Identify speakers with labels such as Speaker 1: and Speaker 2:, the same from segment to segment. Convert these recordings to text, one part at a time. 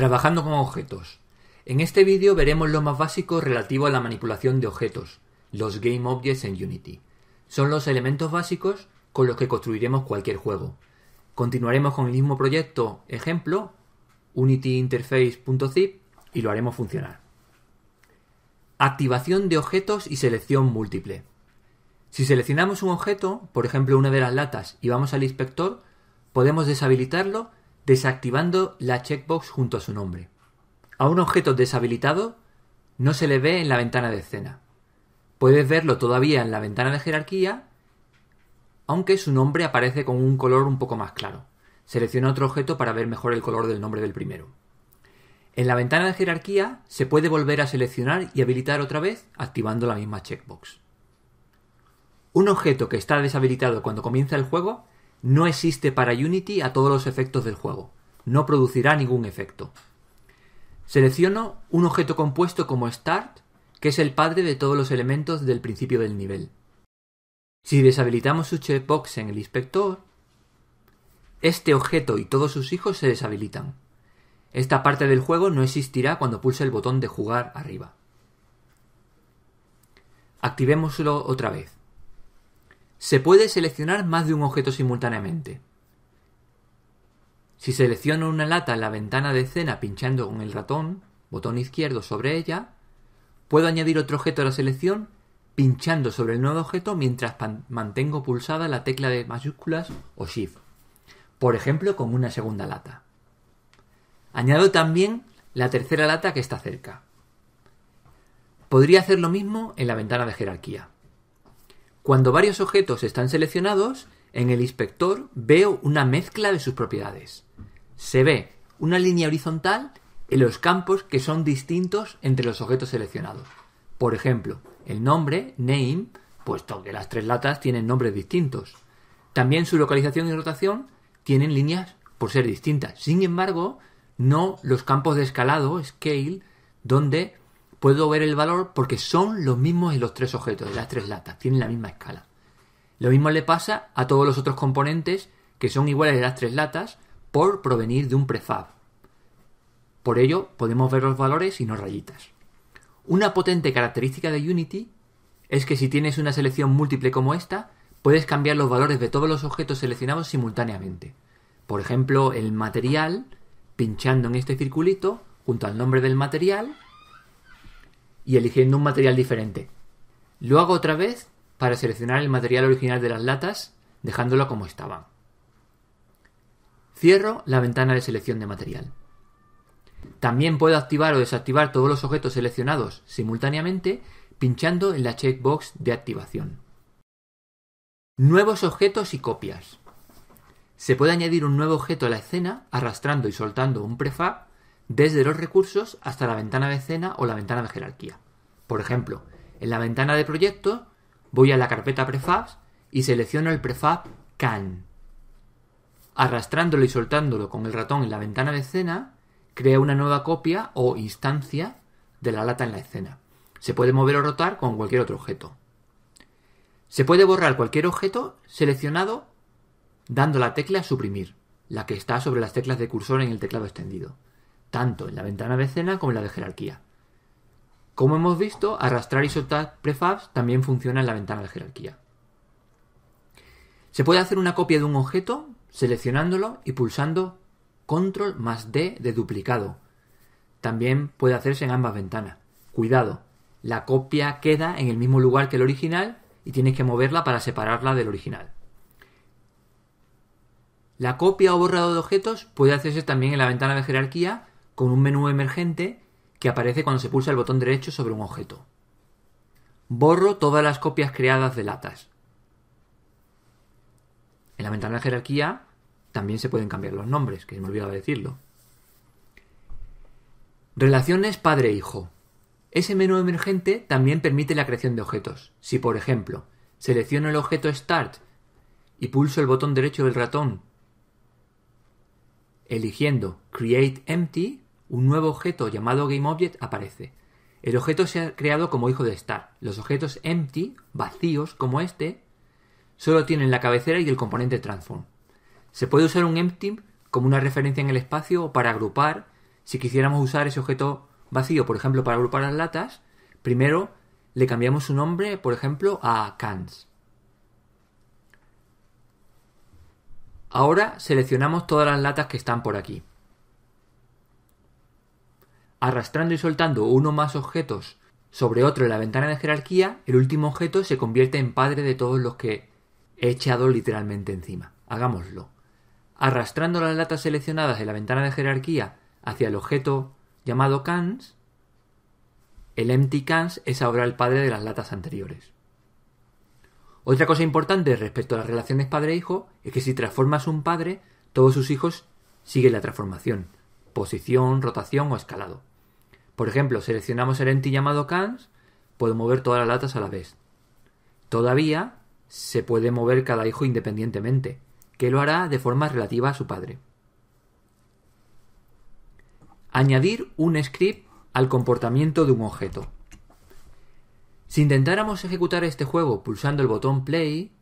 Speaker 1: Trabajando con objetos. En este vídeo veremos lo más básico relativo a la manipulación de objetos, los Game Objects en Unity. Son los elementos básicos con los que construiremos cualquier juego. Continuaremos con el mismo proyecto, ejemplo, unityinterface.zip y lo haremos funcionar. Activación de objetos y selección múltiple. Si seleccionamos un objeto, por ejemplo una de las latas, y vamos al inspector, podemos deshabilitarlo desactivando la checkbox junto a su nombre. A un objeto deshabilitado no se le ve en la ventana de escena. Puedes verlo todavía en la ventana de jerarquía, aunque su nombre aparece con un color un poco más claro. Selecciona otro objeto para ver mejor el color del nombre del primero. En la ventana de jerarquía se puede volver a seleccionar y habilitar otra vez activando la misma checkbox. Un objeto que está deshabilitado cuando comienza el juego no existe para Unity a todos los efectos del juego. No producirá ningún efecto. Selecciono un objeto compuesto como Start, que es el padre de todos los elementos del principio del nivel. Si deshabilitamos su checkbox en el inspector, este objeto y todos sus hijos se deshabilitan. Esta parte del juego no existirá cuando pulse el botón de jugar arriba. Activémoslo otra vez se puede seleccionar más de un objeto simultáneamente. Si selecciono una lata en la ventana de escena pinchando con el ratón, botón izquierdo sobre ella, puedo añadir otro objeto a la selección pinchando sobre el nuevo objeto mientras mantengo pulsada la tecla de mayúsculas o shift, por ejemplo con una segunda lata. Añado también la tercera lata que está cerca. Podría hacer lo mismo en la ventana de jerarquía. Cuando varios objetos están seleccionados, en el inspector veo una mezcla de sus propiedades. Se ve una línea horizontal en los campos que son distintos entre los objetos seleccionados. Por ejemplo, el nombre, name, puesto que las tres latas tienen nombres distintos. También su localización y rotación tienen líneas por ser distintas. Sin embargo, no los campos de escalado, scale, donde puedo ver el valor porque son los mismos en los tres objetos, en las tres latas, tienen la misma escala. Lo mismo le pasa a todos los otros componentes que son iguales en las tres latas por provenir de un prefab. Por ello podemos ver los valores y no rayitas. Una potente característica de Unity es que si tienes una selección múltiple como esta, puedes cambiar los valores de todos los objetos seleccionados simultáneamente. Por ejemplo, el material, pinchando en este circulito, junto al nombre del material, y eligiendo un material diferente. Lo hago otra vez para seleccionar el material original de las latas, dejándolo como estaba. Cierro la ventana de selección de material. También puedo activar o desactivar todos los objetos seleccionados simultáneamente pinchando en la checkbox de activación. Nuevos objetos y copias. Se puede añadir un nuevo objeto a la escena arrastrando y soltando un prefab desde los recursos hasta la ventana de escena o la ventana de jerarquía. Por ejemplo, en la ventana de proyecto voy a la carpeta prefabs y selecciono el prefab CAN. Arrastrándolo y soltándolo con el ratón en la ventana de escena, crea una nueva copia o instancia de la lata en la escena. Se puede mover o rotar con cualquier otro objeto. Se puede borrar cualquier objeto seleccionado dando la tecla suprimir, la que está sobre las teclas de cursor en el teclado extendido tanto en la ventana de escena como en la de jerarquía. Como hemos visto, arrastrar y soltar prefabs también funciona en la ventana de jerarquía. Se puede hacer una copia de un objeto seleccionándolo y pulsando control más D de duplicado. También puede hacerse en ambas ventanas. Cuidado, la copia queda en el mismo lugar que el original y tienes que moverla para separarla del original. La copia o borrado de objetos puede hacerse también en la ventana de jerarquía con un menú emergente que aparece cuando se pulsa el botón derecho sobre un objeto. Borro todas las copias creadas de latas. En la ventana de jerarquía también se pueden cambiar los nombres, que me olvidaba decirlo. Relaciones padre-hijo. Ese menú emergente también permite la creación de objetos. Si, por ejemplo, selecciono el objeto Start y pulso el botón derecho del ratón Eligiendo Create Empty, un nuevo objeto llamado GameObject aparece. El objeto se ha creado como hijo de Star. Los objetos empty, vacíos como este, solo tienen la cabecera y el componente transform. Se puede usar un empty como una referencia en el espacio o para agrupar. Si quisiéramos usar ese objeto vacío, por ejemplo, para agrupar las latas, primero le cambiamos su nombre, por ejemplo, a cans. Ahora seleccionamos todas las latas que están por aquí. Arrastrando y soltando uno más objetos sobre otro en la ventana de jerarquía, el último objeto se convierte en padre de todos los que he echado literalmente encima. Hagámoslo. Arrastrando las latas seleccionadas de la ventana de jerarquía hacia el objeto llamado cans, el empty cans es ahora el padre de las latas anteriores. Otra cosa importante respecto a las relaciones padre-hijo es que si transformas un padre, todos sus hijos siguen la transformación, posición, rotación o escalado. Por ejemplo, seleccionamos el ente llamado cans, puedo mover todas las latas a la vez. Todavía se puede mover cada hijo independientemente, que lo hará de forma relativa a su padre. Añadir un script al comportamiento de un objeto. Si intentáramos ejecutar este juego pulsando el botón play,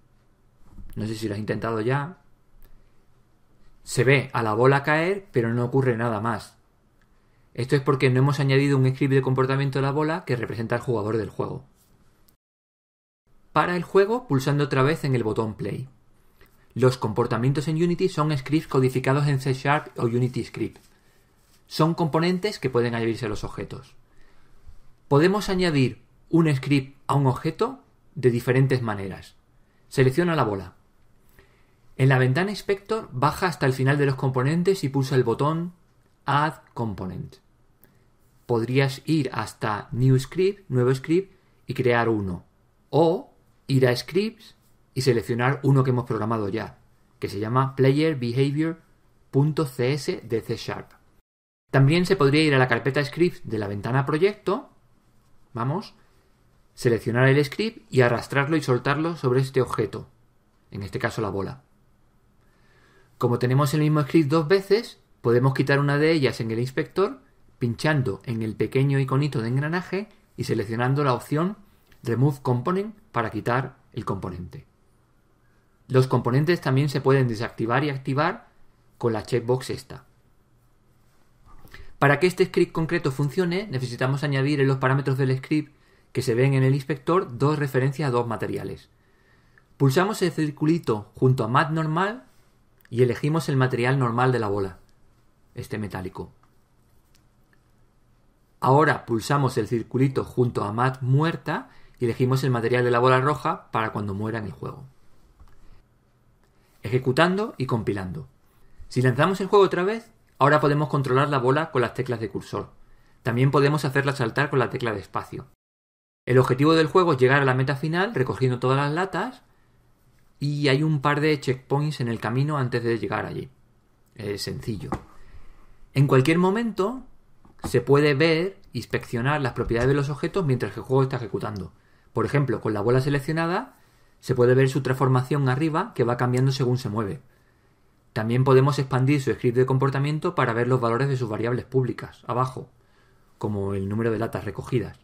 Speaker 1: no sé si lo has intentado ya, se ve a la bola caer, pero no ocurre nada más. Esto es porque no hemos añadido un script de comportamiento a la bola que representa al jugador del juego. Para el juego, pulsando otra vez en el botón play. Los comportamientos en Unity son scripts codificados en C Sharp o Unity Script. Son componentes que pueden añadirse a los objetos. Podemos añadir un script a un objeto de diferentes maneras. Selecciona la bola. En la ventana Inspector baja hasta el final de los componentes y pulsa el botón Add Component. Podrías ir hasta New Script, Nuevo Script y crear uno. O ir a Scripts y seleccionar uno que hemos programado ya, que se llama PlayerBehavior.cs de C Sharp. También se podría ir a la carpeta Scripts de la ventana Proyecto, vamos, seleccionar el script y arrastrarlo y soltarlo sobre este objeto, en este caso la bola. Como tenemos el mismo script dos veces, podemos quitar una de ellas en el inspector pinchando en el pequeño iconito de engranaje y seleccionando la opción Remove Component para quitar el componente. Los componentes también se pueden desactivar y activar con la checkbox esta. Para que este script concreto funcione, necesitamos añadir en los parámetros del script que se ven en el inspector dos referencias a dos materiales. Pulsamos el circulito junto a mat normal y elegimos el material normal de la bola, este metálico. Ahora pulsamos el circulito junto a mat muerta y elegimos el material de la bola roja para cuando muera en el juego. Ejecutando y compilando. Si lanzamos el juego otra vez, ahora podemos controlar la bola con las teclas de cursor. También podemos hacerla saltar con la tecla de espacio. El objetivo del juego es llegar a la meta final recogiendo todas las latas y hay un par de checkpoints en el camino antes de llegar allí. Es sencillo. En cualquier momento se puede ver, inspeccionar las propiedades de los objetos mientras que el juego está ejecutando. Por ejemplo, con la bola seleccionada se puede ver su transformación arriba que va cambiando según se mueve. También podemos expandir su script de comportamiento para ver los valores de sus variables públicas, abajo, como el número de latas recogidas.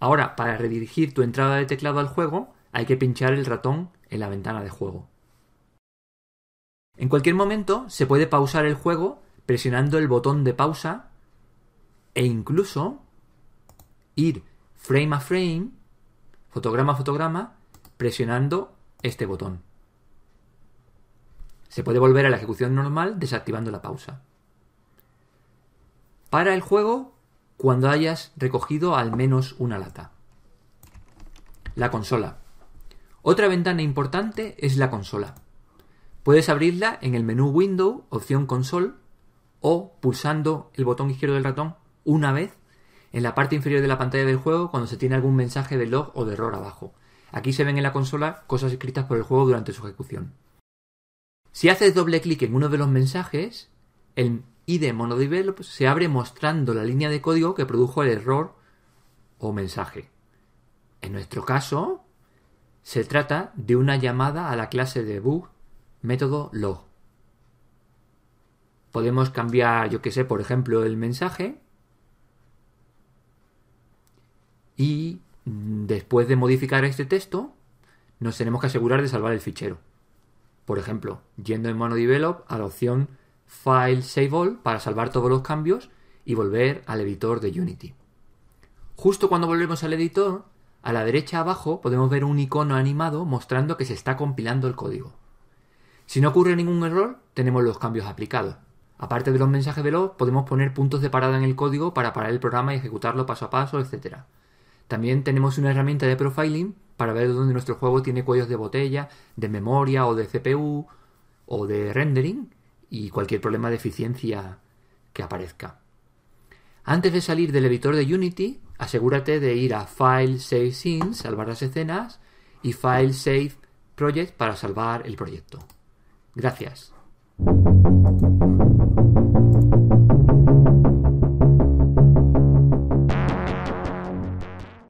Speaker 1: Ahora, para redirigir tu entrada de teclado al juego, hay que pinchar el ratón en la ventana de juego. En cualquier momento se puede pausar el juego presionando el botón de pausa e incluso ir frame a frame, fotograma a fotograma, presionando este botón. Se puede volver a la ejecución normal desactivando la pausa. Para el juego cuando hayas recogido al menos una lata. La consola. Otra ventana importante es la consola. Puedes abrirla en el menú Window, opción Console, o pulsando el botón izquierdo del ratón una vez en la parte inferior de la pantalla del juego cuando se tiene algún mensaje de log o de error abajo. Aquí se ven en la consola cosas escritas por el juego durante su ejecución. Si haces doble clic en uno de los mensajes, el y de MonoDevelop se abre mostrando la línea de código que produjo el error o mensaje. En nuestro caso, se trata de una llamada a la clase de bug método log. Podemos cambiar, yo que sé, por ejemplo, el mensaje y mm, después de modificar este texto, nos tenemos que asegurar de salvar el fichero. Por ejemplo, yendo en MonoDevelop a la opción File Save All para salvar todos los cambios y volver al editor de Unity. Justo cuando volvemos al editor, a la derecha abajo podemos ver un icono animado mostrando que se está compilando el código. Si no ocurre ningún error, tenemos los cambios aplicados. Aparte de los mensajes veloz, podemos poner puntos de parada en el código para parar el programa y ejecutarlo paso a paso, etc. También tenemos una herramienta de profiling para ver dónde nuestro juego tiene cuellos de botella, de memoria o de CPU o de rendering y cualquier problema de eficiencia que aparezca. Antes de salir del editor de Unity, asegúrate de ir a File Save Scenes, salvar las escenas, y File Save Project para salvar el proyecto. Gracias.